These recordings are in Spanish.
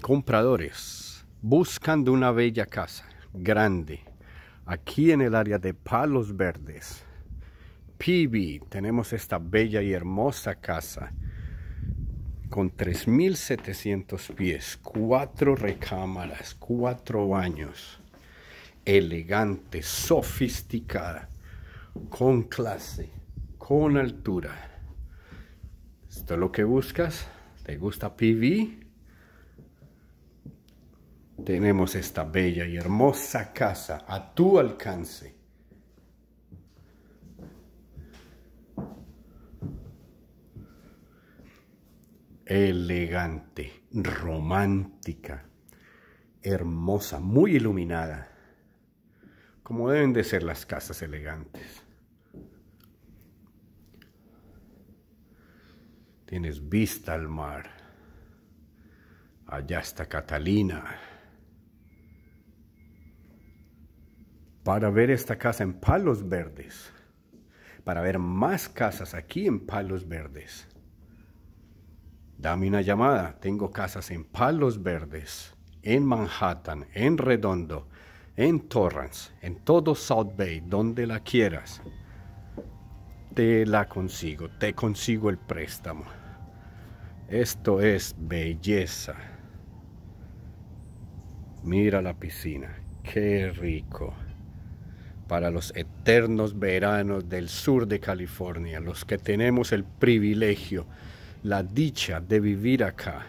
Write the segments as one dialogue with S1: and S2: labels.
S1: compradores buscando una bella casa grande aquí en el área de Palos Verdes. Pibi, tenemos esta bella y hermosa casa con 3.700 pies, cuatro recámaras, cuatro baños, elegante, sofisticada, con clase, con altura. ¿Esto es lo que buscas? ¿Te gusta pb tenemos esta bella y hermosa casa a tu alcance. Elegante, romántica, hermosa, muy iluminada, como deben de ser las casas elegantes. Tienes vista al mar. Allá está Catalina. para ver esta casa en Palos Verdes, para ver más casas aquí en Palos Verdes. Dame una llamada, tengo casas en Palos Verdes, en Manhattan, en Redondo, en Torrance, en todo South Bay, donde la quieras. Te la consigo, te consigo el préstamo. Esto es belleza. Mira la piscina, qué rico para los eternos veranos del sur de California, los que tenemos el privilegio, la dicha de vivir acá.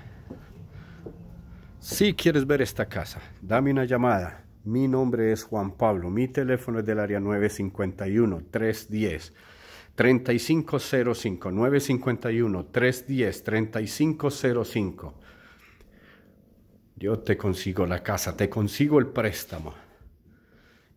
S1: Si quieres ver esta casa, dame una llamada. Mi nombre es Juan Pablo, mi teléfono es del área 951-310. 3505 951 310 3505 yo te consigo la casa, te consigo el préstamo.